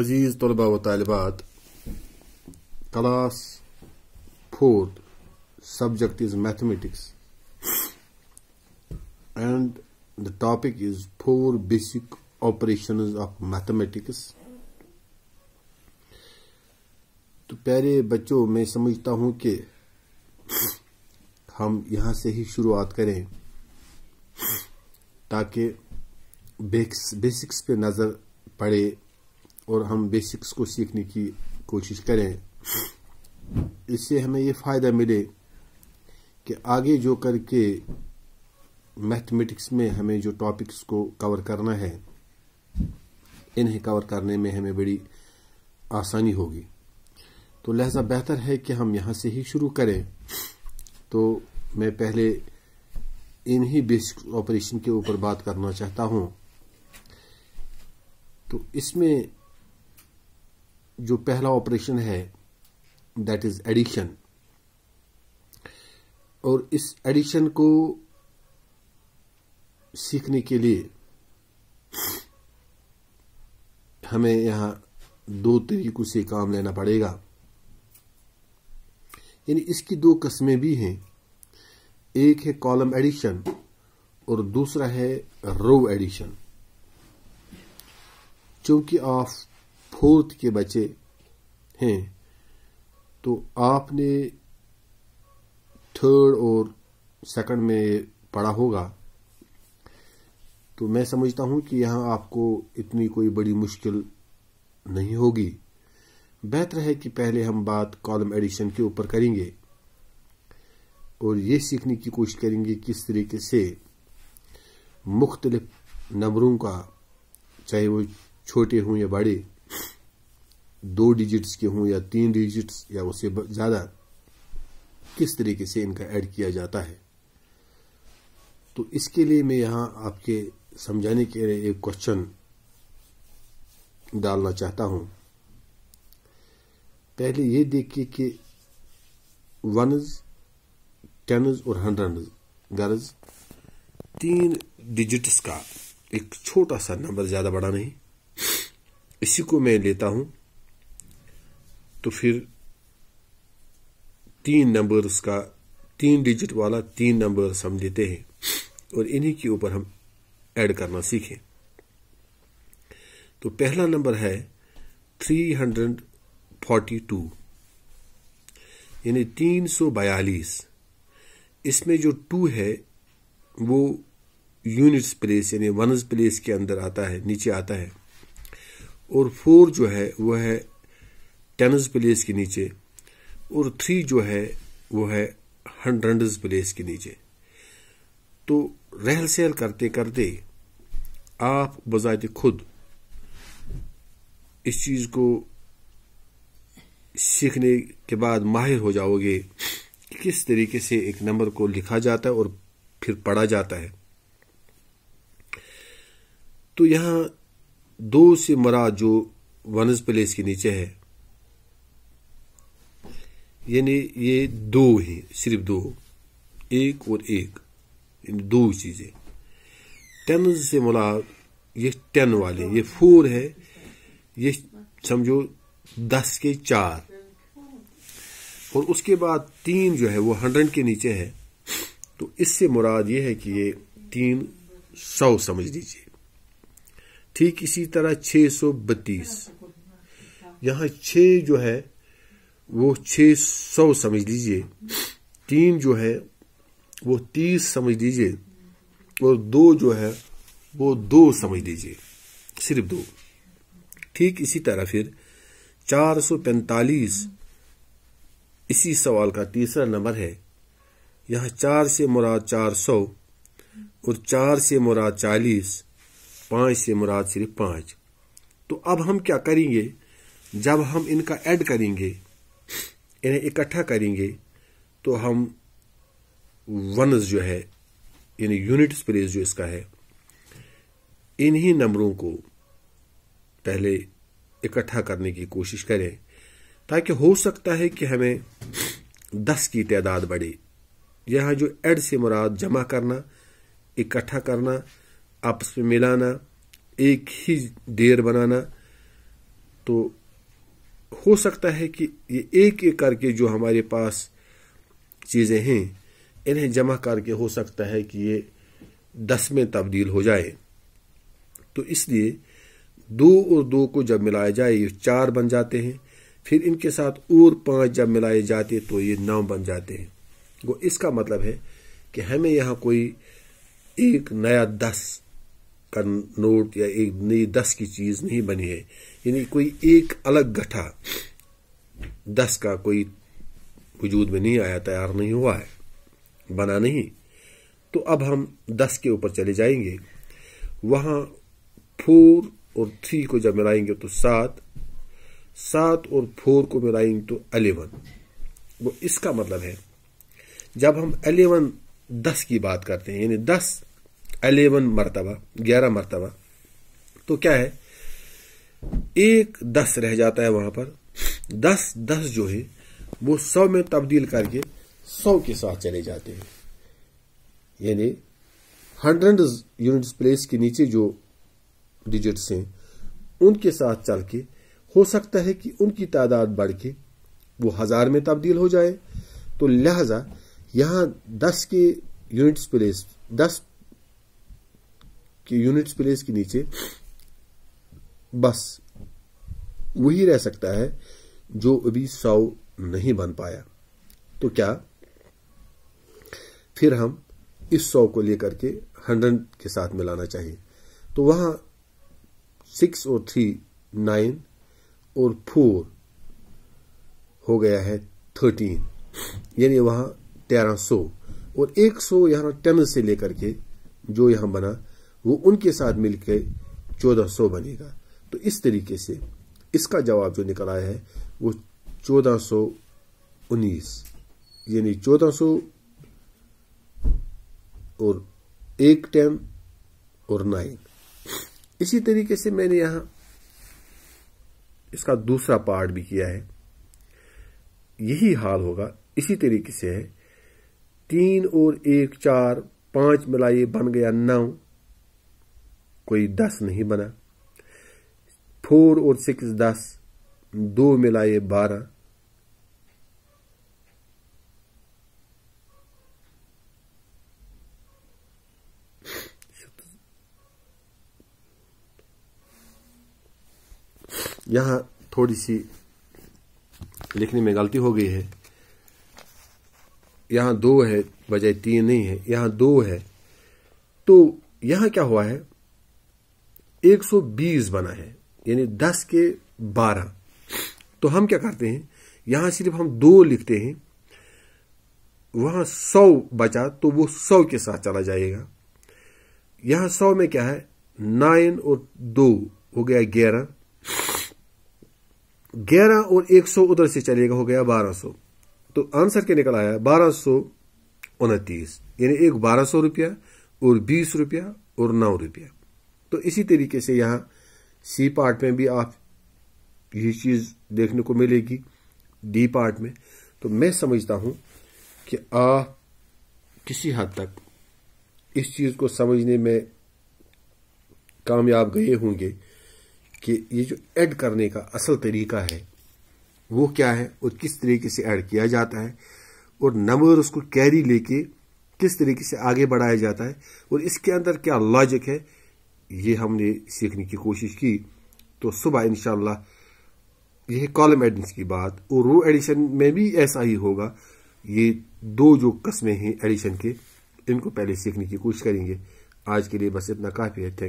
अजीज तलबा व तलबात class four subject is mathematics and the topic is four basic operation of mathematics तो प्यारे बच्चों मैं समझता हूं कि हम यहां से ही शुरुआत करें ताकि बेसिक्स पे नजर पड़े और हम बेसिक्स को सीखने की कोशिश करें इससे हमें ये फ़ायदा मिले कि आगे जो करके मैथमेटिक्स में हमें जो टॉपिक्स को कवर करना है इन्हें कवर करने में हमें बड़ी आसानी होगी तो लहजा बेहतर है कि हम यहाँ से ही शुरू करें तो मैं पहले इन्हीं बेसिक ऑपरेशन के ऊपर बात करना चाहता हूँ तो इसमें जो पहला ऑपरेशन है दैट इज एडिक्शन और इस एडिशन को सीखने के लिए हमें यहां दो तरीकों से काम लेना पड़ेगा यानी इसकी दो कस्में भी हैं एक है कॉलम एडिशन और दूसरा है रो एडिशन चूंकि ऑफ फोर्थ के बचे हैं तो आपने थर्ड और सेकंड में पढ़ा होगा तो मैं समझता हूं कि यहां आपको इतनी कोई बड़ी मुश्किल नहीं होगी बेहतर है कि पहले हम बात कॉलम एडिशन के ऊपर करेंगे और ये सीखने की कोशिश करेंगे किस तरीके से मुख्तलिफ नंबरों का चाहे वो छोटे हों या बड़े दो डिजिट्स के हों या तीन डिजिट्स या उससे ज़्यादा किस तरीके से इनका ऐड किया जाता है तो इसके लिए मैं यहां आपके समझाने के लिए एक क्वेश्चन डालना चाहता हूं पहले ये देखिए कि वनज टेनज और हंड्रेड गर्ज तीन डिजिट्स का एक छोटा सा नंबर ज़्यादा बड़ा नहीं इसी को मैं लेता हूं तो फिर तीन नंबर्स का तीन डिजिट वाला तीन नंबर्स हम लेते हैं और इन्हीं के ऊपर हम ऐड करना सीखें तो पहला नंबर है 342 यानी 342 इसमें जो टू है वो यूनिट्स प्लेस यानी वनज प्लेस के अंदर आता है नीचे आता है और फोर जो है वो है टेनज प्लेस के नीचे और थ्री जो है वो है हंड्रेड प्लेस के नीचे तो रहल सहल करते करते आप बजात खुद इस चीज़ को सीखने के बाद माहिर हो जाओगे कि किस तरीके से एक नंबर को लिखा जाता है और फिर पढ़ा जाता है तो यहां दो से मरा जो वनज प्लेस के नीचे है यानी ये दो है सिर्फ दो एक और एक इन दो चीज़ें टेन से मुलाद ये टेन वाले ये फोर है ये समझो दस के चार और उसके बाद तीन जो है वो हंड्रेड के नीचे है तो इससे मुराद ये है कि ये तीन सौ समझ लीजिए ठीक इसी तरह छः सौ बत्तीस यहाँ छ जो है वो छः सौ समझ लीजिए तीन जो है वो तीस समझ लीजिए और दो जो है वो दो समझ लीजिए सिर्फ दो ठीक इसी तरह फिर चार सौ पैंतालीस इसी सवाल का तीसरा नंबर है यहाँ चार से मुराद चार सौ और चार से मुराद चालीस पाँच से मुराद सिर्फ पाँच तो अब हम क्या करेंगे जब हम इनका ऐड करेंगे इन्हें इकट्ठा करेंगे तो हम वनस जो है यानी यूनिट स्पेस जो इसका है इन्हीं नंबरों को पहले इकट्ठा करने की कोशिश करें ताकि हो सकता है कि हमें दस की तादाद बढ़े यहाँ जो एड से मुराद जमा करना इकट्ठा करना आपस में मिलाना एक ही देर बनाना तो हो सकता है कि ये एक एक करके जो हमारे पास चीज़ें हैं इन्हें जमा करके हो सकता है कि ये दस में तब्दील हो जाए तो इसलिए दो और दो को जब मिलाया जाए ये चार बन जाते हैं फिर इनके साथ और पांच जब मिलाए जाते तो ये नौ बन जाते हैं वो इसका मतलब है कि हमें यहाँ कोई एक नया दस का नोट या एक नई दस की चीज नहीं बनी है यानी कोई एक अलग गठा दस का कोई वजूद में नहीं आया तैयार नहीं हुआ है बना नहीं तो अब हम दस के ऊपर चले जाएंगे वहां फोर और थ्री को जब मिलाएंगे तो सात सात और फोर को मिलाएंगे तो अलेवन वो इसका मतलब है जब हम अलेवन दस की बात करते हैं यानी दस अलेवन मरतबा ग्यारह मरतबा तो क्या है एक दस रह जाता है वहां पर दस दस जो है वो सौ में तब्दील करके सौ के साथ चले जाते हैं यानी हंड्रेड यूनिट्स प्लेस के नीचे जो डिजिट्स हैं उनके साथ चल के हो सकता है कि उनकी तादाद बढ़ के वो हजार में तब्दील हो जाए तो लिहाजा यहां दस के यूनिट्स प्लेस दस कि यूनिट्स प्लेस के नीचे बस वही रह सकता है जो अभी सौ नहीं बन पाया तो क्या फिर हम इस सौ को लेकर के हंड्रेड के साथ मिलाना चाहिए तो वहां सिक्स और थ्री नाइन और फोर हो गया है थर्टीन यानी वहां तेरह सौ और एक सौ यहां टेन से लेकर के जो यहां बना वो उनके साथ मिलकर चौदह सौ बनेगा तो इस तरीके से इसका जवाब जो निकल आया है वो चौदह सौ उन्नीस यानी चौदह सौ और एक टेन और नाइन इसी तरीके से मैंने यहां इसका दूसरा पार्ट भी किया है यही हाल होगा इसी तरीके से है तीन और एक चार पांच मिलाइए बन गया नौ कोई दस नहीं बना फोर और सिक्स दस दो मिलाए बारह यहां थोड़ी सी लिखने में गलती हो गई है यहां दो है बजाय तीन नहीं है यहां दो है तो यहां क्या हुआ है 120 बना है यानी 10 के 12 तो हम क्या करते हैं यहां सिर्फ हम दो लिखते हैं वहां 100 बचा तो वो 100 के साथ चला जाएगा यहां 100 में क्या है नाइन और दो हो गया ग्यारह ग्यारह और एक सौ उधर से चलेगा हो गया बारह सौ तो आंसर क्या निकल आया बारह सौ उनतीस यानी एक बारह सौ रुपया और बीस रुपया और नौ रुपया तो इसी तरीके से यहाँ सी पार्ट में भी आप यही चीज़ देखने को मिलेगी डी पार्ट में तो मैं समझता हूं कि आ किसी हद तक इस चीज़ को समझने में कामयाब गए होंगे कि ये जो ऐड करने का असल तरीका है वो क्या है और किस तरीके से ऐड किया जाता है और नंबर उसको कैरी लेके किस तरीके से आगे बढ़ाया जाता है और इसके अंदर क्या लॉजिक है ये हमने सीखने की कोशिश की तो सुबह इन यह कॉलम एडिशन की बात और रो एडिशन में भी ऐसा ही होगा ये दो जो कस्में हैं एडिशन के इनको पहले सीखने की कोशिश करेंगे आज के लिए बस इतना काफ़ी है थैंक